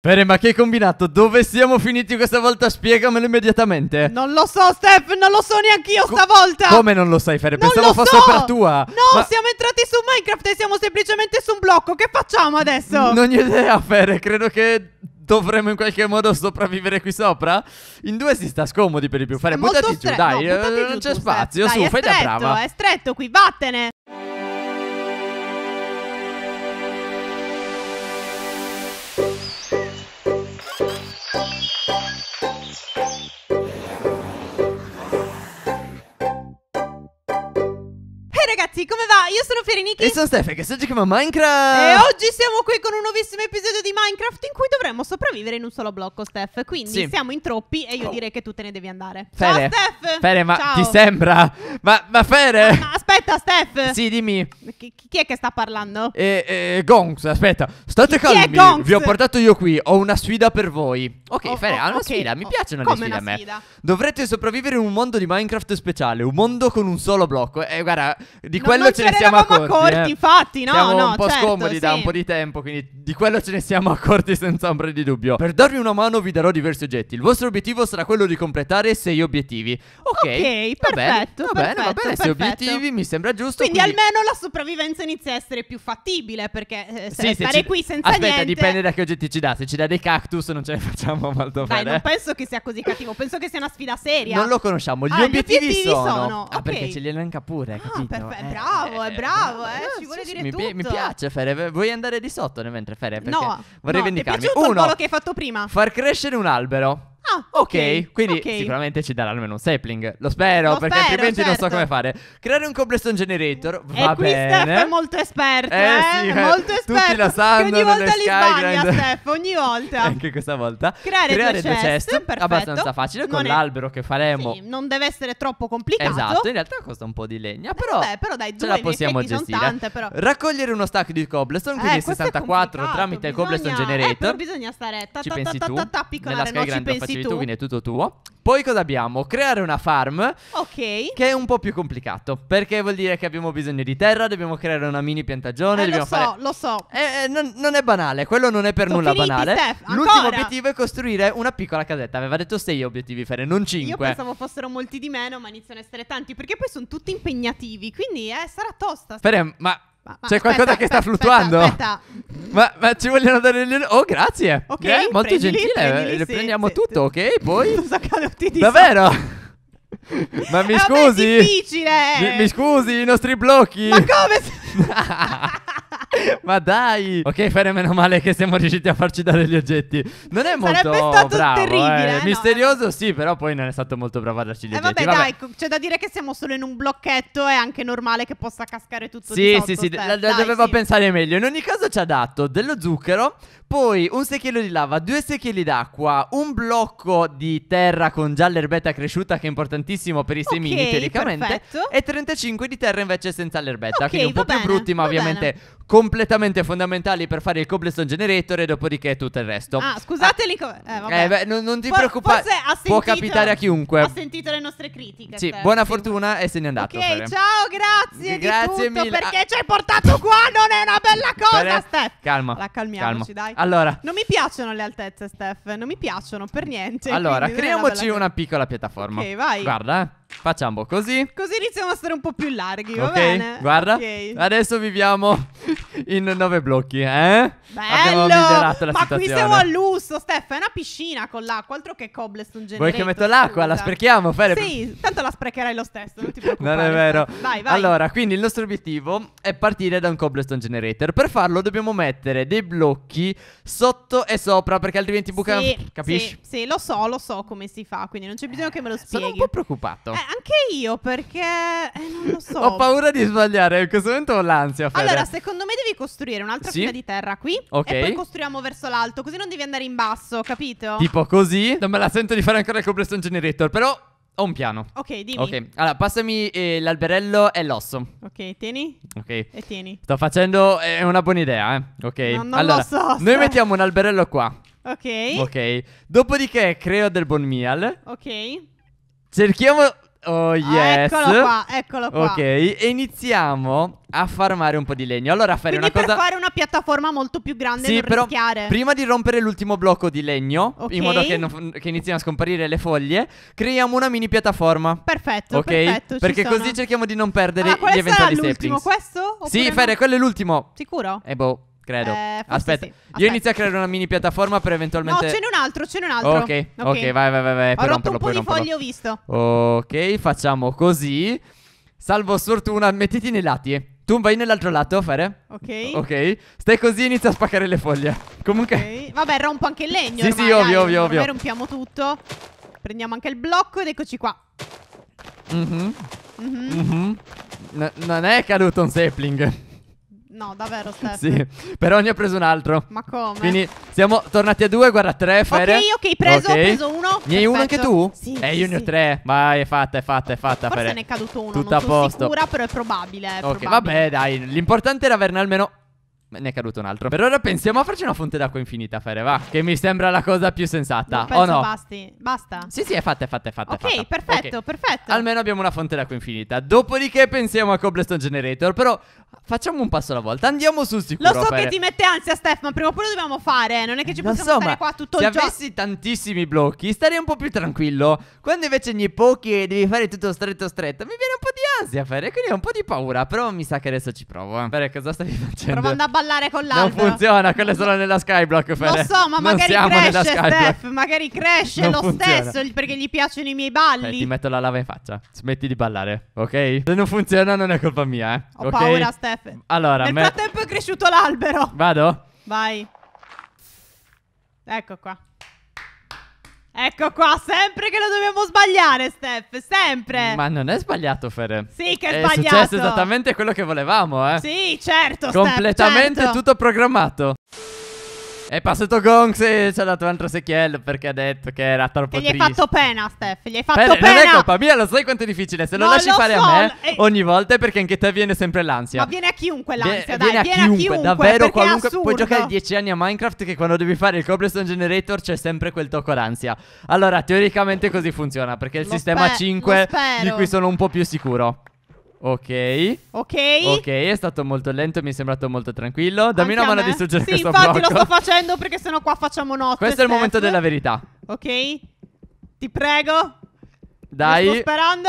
Bene, ma che hai combinato? Dove siamo finiti questa volta? Spiegamelo immediatamente. Non lo so, Steph, non lo so neanche io Co stavolta. Come non lo sai, Fere? Pensavo fosse so. opera tua. No, ma... siamo entrati su Minecraft e siamo semplicemente su un blocco. Che facciamo adesso? Non ho idea, Fere. Credo che dovremmo in qualche modo sopravvivere qui sopra? In due si sta scomodi per di più. Fere, buttati giù, dai, no, buttati eh, giù, non c'è spazio. Dai, su, fai stretto, da brava. È stretto qui, vattene. sono Fereniki E sono Stefan che si giochiamo a Minecraft E oggi siamo qui con un nuovissimo episodio di Minecraft In cui dovremmo sopravvivere in un solo blocco, Steph Quindi sì. siamo in troppi e io direi che tu te ne devi andare Fere, Ciao Steph Fere, ma Ciao. ti sembra? Ma, ma Fere ma, ma aspetta, Steph. Sì, dimmi. Chi, chi è che sta parlando? Eh, eh, Gonks, aspetta. State chi calmi. Vi ho portato io qui. Ho una sfida per voi. Ok, oh, Ferea, oh, una okay. sfida. Mi oh, piacciono le sfide a me. Sfida? Dovrete sopravvivere in un mondo di Minecraft speciale. Un mondo con un solo blocco. E eh, guarda, di no, quello ce, ce ne siamo accorti. siamo accorti eh. infatti, no? Siamo no, un po' certo, scomodi sì. da un po' di tempo. Quindi di quello ce ne siamo accorti senza ombra di dubbio. Per darvi una mano, vi darò diversi oggetti. Il vostro obiettivo sarà quello di completare sei obiettivi. Ok, okay va perfetto, va bene, va bene. Sei obiettivi mi sembra sembra giusto. Quindi, quindi... almeno la sopravvivenza inizia a essere più fattibile perché eh, sì, stare ci... qui senza Aspetta, niente... dipende da che oggetti ci dà. Se ci dà dei cactus non ce ne facciamo molto Dai, bene. non penso che sia così cattivo, penso che sia una sfida seria. Non lo conosciamo, gli, ah, obiettivi, gli obiettivi, sono... sono... Ah, okay. perché ce li elenca pure, ah, capito? Perfe- eh, bravo, eh, è bravo, eh, eh, ci vuole sì, dire mi, tutto. Mi piace Fere, vuoi andare di sotto mentre Fere? Perché no, vorrei no, vendicarmi. Ti è Uno, il che hai fatto prima? Far crescere un albero. Ah, ok, quindi okay. sicuramente ci darà almeno un sapling. Lo spero, Lo perché spero, altrimenti certo. non so certo. come fare. Creare un complesso generator. Va e qui Steph è molto esperto. Eh, eh? Sì, molto esperto. Tutti la sanno. Ogni volta li sbaglia, Steph. Ogni volta. Anche questa volta. Creare, Creare due chest. Due chest abbastanza facile. Non con è... l'albero che faremo. Sì, non deve essere troppo complicato. Esatto. In realtà costa un po' di legna. Eh, però, eh, vabbè, però dai, ce la possiamo gestire. Tante, Raccogliere uno stack di cobblestone. Eh, quindi 64 tramite il cobblestone eh, generator. Eh, bisogna stare. Ta, ta, ta, ta, ta, ta, ta, decidi tu. tu, quindi è tutto tuo. Poi cosa abbiamo? Creare una farm. Ok. Che è un po' più complicato. Perché vuol dire che abbiamo bisogno di terra, dobbiamo creare una mini piantagione. Eh, lo so, fare... lo so. Eh, eh, non, non, è banale, quello non è per Sono nulla finiti, banale. Steph, L'ultimo obiettivo è costruire una piccola casetta. Aveva detto 6 obiettivi, Fere, non 5. Io pensavo fossero molti di meno, ma iniziano a essere tanti. Perché poi sono tutti impegnativi. Quindi eh, sarà tosta. Speriamo, ma ma, ma C'è qualcosa aspetta, che sta fluttuando? Aspetta. Ma, ma, ci vogliono dare le... Oh, grazie. Ok, eh, molto gentile. Prendili, eh, sì, prendiamo sì, tutto, ok? Poi... Cosa cadotti Davvero? ma mi eh, scusi? è difficile. Mi, mi, scusi, i nostri blocchi. Ma come? Ma dai! Ok, Fere, meno male che siamo riusciti a farci dare gli oggetti. Non è molto Sarebbe stato bravo, eh. terribile. Eh. Eh, Misterioso, no. sì, però poi non è stato molto bravo a darci gli eh, oggetti. Vabbè, vabbè, dai, c'è da dire che siamo solo in un blocchetto. È anche normale che possa cascare tutto sì, di sotto. Sì, sì, la, dai, doveva sì. pensare meglio. In ogni caso, ci ha dato dello zucchero. Poi un secchiello di lava, due secchielli d'acqua, un blocco di terra con già l'erbetta cresciuta, che è importantissimo per i okay, semini, teoricamente. Perfetto. E 35 di terra invece senza l'erbetta. Okay, quindi un po' bene, più brutti, ma ovviamente. Bene completamente fondamentali per fare il cobblestone generator e dopodiché tutto il resto. Ah, scusateli. Ah. Co- eh, eh, beh, non, non, ti For- preoccupare, può capitare a chiunque. Ha sentito le nostre critiche. Sì, buona fortuna e se n'è andato. Ok, Steph. ciao, grazie. Grazie mille. Perché ah. ci hai portato qua? Non è una bella cosa, Steph. Steph. Calma. La calmiamoci, calma. dai. Allora, non mi piacciono le altezze, Steph. Non mi piacciono per niente. Allora, creiamoci una, una piccola piattaforma. Ok, vai. Guarda, eh. Facciamo così. Così iniziamo a stare un po' più larghi, va okay, bene? Guarda, okay. adesso viviamo in nove blocchi, eh? Bello! Ma situazione. Ma qui siamo a lusso, Steph, è una piscina con l'acqua, altro che cobblestone generator. Vuoi che metto l'acqua? La sprechiamo, Fede? Sì, tanto la sprecherai lo stesso, non ti preoccupare. non è vero. Vai, vai. Allora, quindi il nostro obiettivo è partire da un cobblestone generator. Per farlo dobbiamo mettere dei blocchi sotto e sopra, perché altrimenti buca... Sì, Capisci? Sì, sì, lo so, lo so come si fa, quindi non c'è bisogno che me lo spieghi. Sono un po' preoccupato. Eh, anche io perché eh, non lo so. Ho paura di sbagliare, in questo momento ho l'ansia. Fede. Allora, secondo me devi costruire un'altra sì? fila di terra qui Ok. e poi costruiamo verso l'alto, così non devi andare in basso, capito? Tipo così? Non me la sento di fare ancora il cobblestone generator, però ho un piano. Ok, dimmi. Ok, allora passami eh, l'alberello e l'osso. Ok, tieni. Ok. E tieni. Sto facendo è eh, una buona idea, eh. Ok. No, non allora, lo so. Noi se... mettiamo un alberello qua. Ok. Ok. Dopodiché creo del bon meal. Ok. Cerchiamo Oh ah, yes. Ah, eccolo qua, eccolo qua. Ok, e iniziamo a farmare un po' di legno. Allora fare Quindi una per cosa... fare una piattaforma molto più grande sì, però rischiare. prima di rompere l'ultimo blocco di legno, okay. in modo che, non, che, iniziano a scomparire le foglie, creiamo una mini piattaforma. Perfetto, ok. Perfetto, Perché così sono. cerchiamo di non perdere ah, gli eventuali step. Ma questo? Oppure sì, Fede, no? quello è l'ultimo. Sicuro? E eh, boh. Credo. Eh, Aspetta, sì. io inizio a creare una mini piattaforma per eventualmente. No, ce n'è un altro, ce n'è un altro. Ok, ok, okay vai, vai, vai. vai ho rotto un po' di foglie, ho visto. Ok, facciamo così. Salvo sfortuna, mettiti nei lati. Tu vai nell'altro lato, Fere. Ok. Ok. Stai così e inizia a spaccare le foglie. Comunque. Okay. Vabbè, rompo anche il legno. sì, ormai, sì, ovvio, dai, ovvio, ovvio. rompiamo tutto. Prendiamo anche il blocco ed eccoci qua. Mhm. Mm mhm. Mm -hmm. non è caduto un sapling. No, davvero, Steph. sì, però ne ho preso un altro. Ma come? Quindi siamo tornati a due, guarda tre, Fere. Ok, ok, preso, okay. ho preso uno. Ne hai uno anche tu? Sì. Eh, io sì. ne ho tre. Vai, è fatta, è fatta, è fatta. Forse Fere. ne è caduto uno. Tutto non a posto. sicura, però è probabile. È ok, probabile. vabbè, dai. L'importante era averne almeno ne è caduto un altro. Per ora pensiamo a farci una fonte d'acqua infinita, Fere, va. Che mi sembra la cosa più sensata. o no? Basti. Basta. Sì, sì, è fatta, è fatta, è fatta. Ok, è fatta. perfetto, okay. perfetto. Almeno abbiamo una fonte d'acqua infinita. Dopodiché pensiamo a Cobblestone Generator. Però facciamo un passo alla volta. Andiamo su sicuro. Lo so Fere. che ti mette ansia, Steph, ma prima o poi lo dobbiamo fare. Eh. Non è che ci possiamo so, stare qua tutto il giorno. Se avessi tantissimi blocchi, starei un po' più tranquillo. Quando invece ne hai pochi e devi fare tutto stretto, stretto, mi viene un po' ansia, Fere, quindi ho un po' di paura, però mi sa che adesso ci provo. Eh. cosa stavi facendo? Provando a ballare con l'altro. Non funziona, quello è solo nella Skyblock, Fere. Lo so, ma non magari cresce, Steph, magari cresce non lo funziona. stesso, perché gli piacciono i miei balli. Eh, ti metto la lava in faccia, smetti di ballare, ok? Se non funziona non è colpa mia, eh. Ho okay? paura, Steph. Allora, Nel me... frattempo è cresciuto l'albero. Vado? Vai. Ecco qua. Ecco qua, sempre che lo dobbiamo sbagliare, Steph, sempre. Ma non è sbagliato, Fere. Sì, che è, è sbagliato. È successo esattamente quello che volevamo, eh. Sì, certo, Completamente Steph, certo. tutto programmato. È passato Gonks e ci ha dato un altro secchiello perché ha detto che era troppo e triste. Gli hai fatto pena, Steph. Gli hai fatto Bene, pena. Non è colpa mia, lo sai quanto è difficile. Se no, lo lasci lo fare so. a me e... Eh. ogni volta è perché anche te viene sempre l'ansia. Ma viene a chiunque l'ansia, dai. Viene, viene a, chiunque, davvero. Qualunque... Puoi giocare 10 anni a Minecraft che quando devi fare il cobblestone generator c'è sempre quel tocco d'ansia. Allora, teoricamente così funziona perché il lo sistema 5 di cui sono un po' più sicuro. Ok. Ok. Ok, è stato molto lento, mi è sembrato molto tranquillo. Dammi Anche una mano a distruggere sì, questo infatti lo sto facendo perché sennò qua facciamo notte. Questo è il momento della verità. Ok. Ti prego. Dai. Lo sto sperando.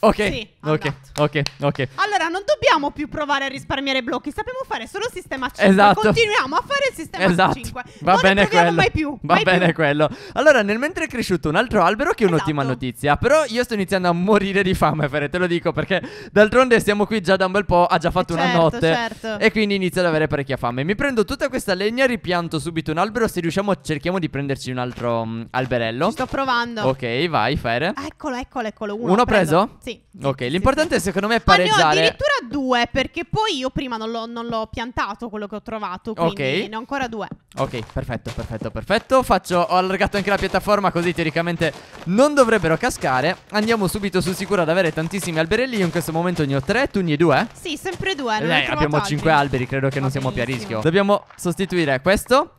Ok. Sì. Ok, ok, ok. Allora, non dobbiamo più provare a risparmiare blocchi, sappiamo fare solo sistema 5. Esatto. Continuiamo a fare il sistema esatto. 5. Va non bene quello. mai più. Va mai bene più. quello. Allora, nel mentre è cresciuto un altro albero che è un'ottima esatto. notizia, però io sto iniziando a morire di fame, Fere, te lo dico perché d'altronde siamo qui già da un bel po', ha già fatto certo, una notte certo. e quindi inizio ad avere parecchia fame. Mi prendo tutta questa legna, ripianto subito un albero, se riusciamo cerchiamo di prenderci un altro um, alberello. Ci sto provando. Ok, vai, Fere. Eccolo, eccolo, eccolo. Uno, Uno preso? Sì. Ok, li L'importante secondo me è pareggiare. Ah, Ma ne ho addirittura due, perché poi io prima non l'ho, non l'ho piantato quello che ho trovato, quindi okay. ne ho ancora due. Ok, perfetto, perfetto, perfetto. Faccio, ho allargato anche la piattaforma così teoricamente non dovrebbero cascare. Andiamo subito su sicuro ad avere tantissimi alberelli. Io in questo momento ne ho tre, tu ne hai due? Sì, sempre due. Non eh, abbiamo cinque alberi, credo che non siamo più a rischio. Dobbiamo sostituire questo.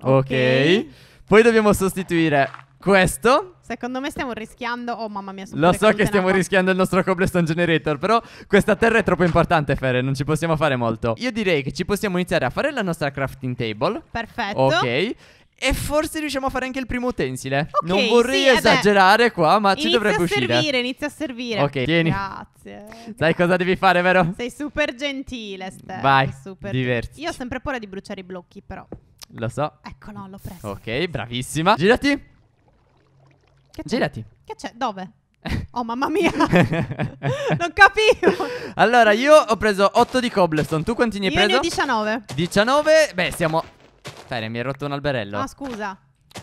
Ok. okay. Poi dobbiamo sostituire questo Secondo me stiamo rischiando. Oh, mamma mia, sono Lo so che stiamo rischiando il nostro cobblestone generator. Però questa terra è troppo importante, Fere. Non ci possiamo fare molto. Io direi che ci possiamo iniziare a fare la nostra crafting table. Perfetto. Ok. E forse riusciamo a fare anche il primo utensile. Okay, non vorrei sì, esagerare eh beh, qua, ma ci dovrebbe uscire. Inizia a servire, inizia a servire. Ok, tieni. Grazie. Sai cosa devi fare, vero? Sei super gentile, Steph. Vai, super diverti. Io ho sempre paura di bruciare i blocchi, però. Lo so. Eccolo, l'ho preso. Ok, bravissima. Girati. Che c'è? Girati. Che c'è? Dove? Oh mamma mia, non capivo. Allora, io ho preso 8 di cobblestone. Tu quanti ne hai preso? Io ne ho 19. 19? Beh, siamo. Fere, mi hai rotto un alberello. oh, scusa.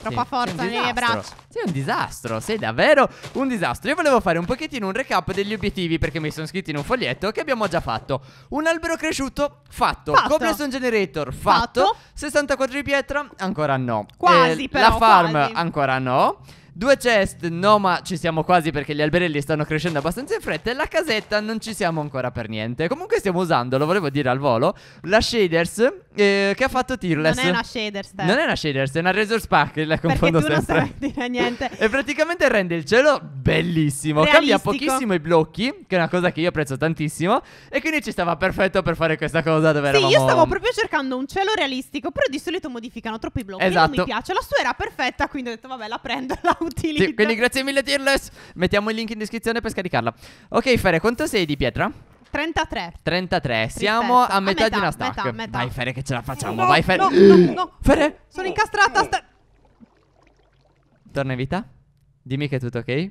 Troppa sì, forza nelle braccia. Sei un disastro, sei davvero un disastro. Io volevo fare un pochettino un recap degli obiettivi perché mi sono scritti in un foglietto che abbiamo già fatto. Un albero cresciuto, fatto. fatto. Cobblestone generator, fatto. fatto. 64 di pietra, ancora no. Quasi, eh, però, La farm, quasi. ancora no. Due chest, no ma ci siamo quasi perché gli alberelli stanno crescendo abbastanza in fretta E la casetta non ci siamo ancora per niente Comunque stiamo usando, lo volevo dire al volo La shaders eh, che ha fatto Tearless Non è una shaders te. Eh. Non è una shaders, è una resource pack La confondo perché tu sempre. non sai dire niente E praticamente rende il cielo bellissimo Cambia pochissimo i blocchi Che è una cosa che io apprezzo tantissimo E quindi ci stava perfetto per fare questa cosa dove sì, eravamo Sì, io stavo proprio cercando un cielo realistico Però di solito modificano troppo i blocchi esatto. E non mi esatto. piace La sua era perfetta, quindi ho detto vabbè la prendo la uso utilizzo. Sì, quindi grazie mille Tearless. Mettiamo il link in descrizione per scaricarla. Ok, Fere, quanto sei di pietra? 33 33 Siamo a metà, a metà di una stack metà, metà. Vai Fere che ce la facciamo no, Vai Fere No no no Fere Sono incastrata sta... Torna in vita Dimmi che è tutto ok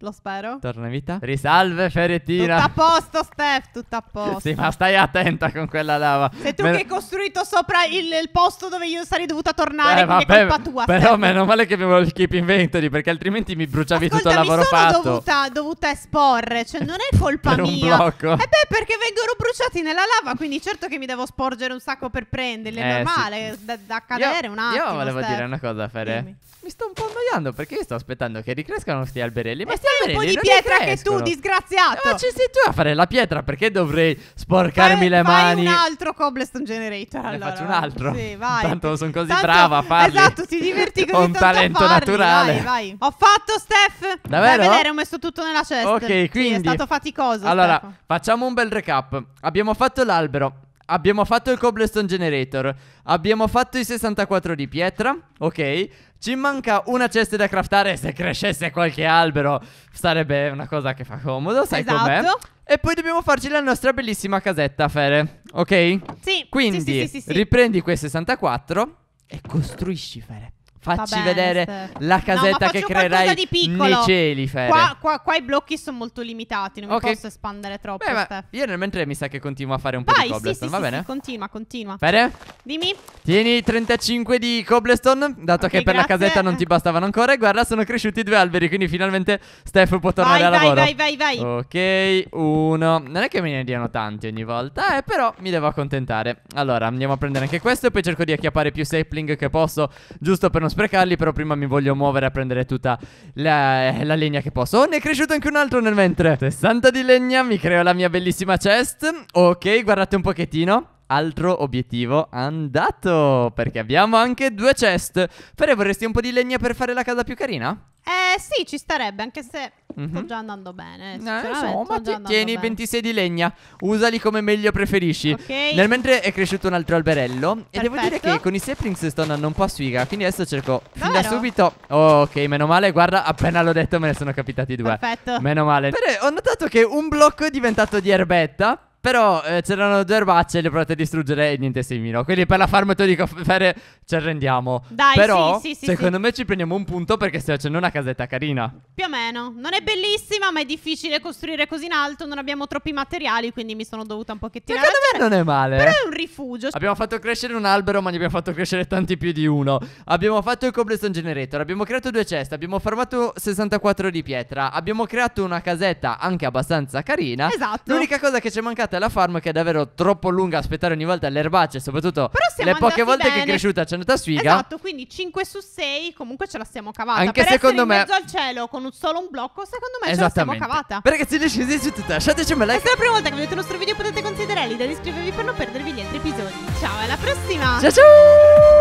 lo spero. Torna in vita. Risalve, Feretina. Tutto a posto, Steph. Tutto a posto. sì, ma stai attenta con quella lava. Sei tu me... che hai costruito sopra il, il, posto dove io sarei dovuta tornare. Eh, vabbè, è colpa tua. Però Steph. meno male che avevo il keep inventory perché altrimenti mi bruciavi Ascolta, tutto il lavoro fatto. Ma sono dovuta, dovuta esporre. Cioè, non è colpa per mia. Un blocco. Eh beh, perché vengono bruciati nella lava. Quindi, certo che mi devo sporgere un sacco per prenderli. È eh, normale. Sì. Da, da cadere io, un attimo. Io volevo Steph. dire una cosa, Fere. Mi sto un po' annoiando perché io sto aspettando che ricrescano questi alberelli. Ma questi alberelli un po' di pietra ricrescono. che tu, disgraziato. Eh, ma ci sei tu a fare la pietra perché dovrei sporcarmi fai, le mani? Fai un altro cobblestone generator. Ne faccio un altro. Sì, vai. Tanto sono così Tanto, brava a farlo. Esatto, ti diverti così. Ho un talento farli, naturale. Vai, vai. Ho fatto, Steph. Davvero? Vai vedere, ho messo tutto nella cesta. Ok, quindi. Sì, è stato faticoso. Allora, Steph. facciamo un bel recap. Abbiamo fatto l'albero. Abbiamo fatto il cobblestone generator Abbiamo fatto i 64 di pietra Ok Ci manca una cesta da craftare Se crescesse qualche albero Sarebbe una cosa che fa comodo Sai esatto. com'è E poi dobbiamo farci la nostra bellissima casetta Fere Ok? Sì Quindi sì, sì, sì, riprendi quei 64 E costruisci Fere Facci Vabbè, vedere Steph. la casetta no, che creerai di piccolo. nei cieli, Fede. Qua, qua, qua, i blocchi sono molto limitati, non okay. mi posso espandere troppo, Beh, Steph. Io nel mentre mi sa che continuo a fare un Vai, po' di cobblestone, sì, va sì, bene? Sì, continua, continua. Fede? Dimmi. Tieni 35 di cobblestone, dato okay, che per grazie. la casetta non ti bastavano ancora. E guarda, sono cresciuti due alberi, quindi finalmente Steph può tornare vai, a lavoro. Vai, vai, vai, vai. Ok, uno. Non è che me ne diano tanti ogni volta, eh, però mi devo accontentare. Allora, andiamo a prendere anche questo e poi cerco di acchiappare più sapling che posso, giusto per non sprecarli, però prima mi voglio muovere a prendere tutta la, la legna che posso. Oh, ne è cresciuto anche un altro nel mentre. 60 di legna, mi creo la mia bellissima chest. Ok, guardate un pochettino altro obiettivo andato, perché abbiamo anche due chest. Fere, vorresti un po' di legna per fare la casa più carina? Eh sì, ci starebbe, anche se mm-hmm. sto già andando bene. Eh, insomma, ti, tieni bene. 26 di legna, usali come meglio preferisci. Okay. Nel mentre è cresciuto un altro alberello. Perfetto. E devo dire che con i saplings sto andando un po' a sfiga. Quindi adesso cerco fin da subito. Oh, ok, meno male, guarda, appena l'ho detto me ne sono capitati due. Perfetto. Meno male. Però ho notato che un blocco è diventato di erbetta. Però eh, c'erano due erbacce, le provate a distruggere e niente semino. Quindi per la farm te fare, ci arrendiamo. Dai, Però, sì, sì, sì, secondo me ci prendiamo un punto perché stiamo facendo una casetta carina. Più o meno. Non è bellissima, ma è difficile costruire così in alto. Non abbiamo troppi materiali, quindi mi sono dovuta un pochettino... Secondo me non è male. Però eh. è un rifugio. Abbiamo fatto crescere un albero, ma ne abbiamo fatto crescere tanti più di uno. Abbiamo fatto il cobblestone generator, abbiamo creato due ceste, abbiamo farmato 64 di pietra, abbiamo creato una casetta anche abbastanza carina. Esatto. L'unica cosa che ci è mancata arrivate alla farm che è davvero troppo lunga aspettare ogni volta le erbacce, soprattutto le poche volte bene. che è cresciuta c'è andata sfiga. Esatto, quindi 5 su 6 comunque ce la stiamo cavata. Anche per secondo me... in mezzo al cielo con un solo un blocco, secondo me ce la stiamo cavata. Beh, ragazzi, decisi su tutto, lasciateci un bel like. Se è la prima volta che vedete il nostro video potete considerare l'idea di iscrivervi per non perdervi gli altri episodi. Ciao, alla prossima! Ciao ciao!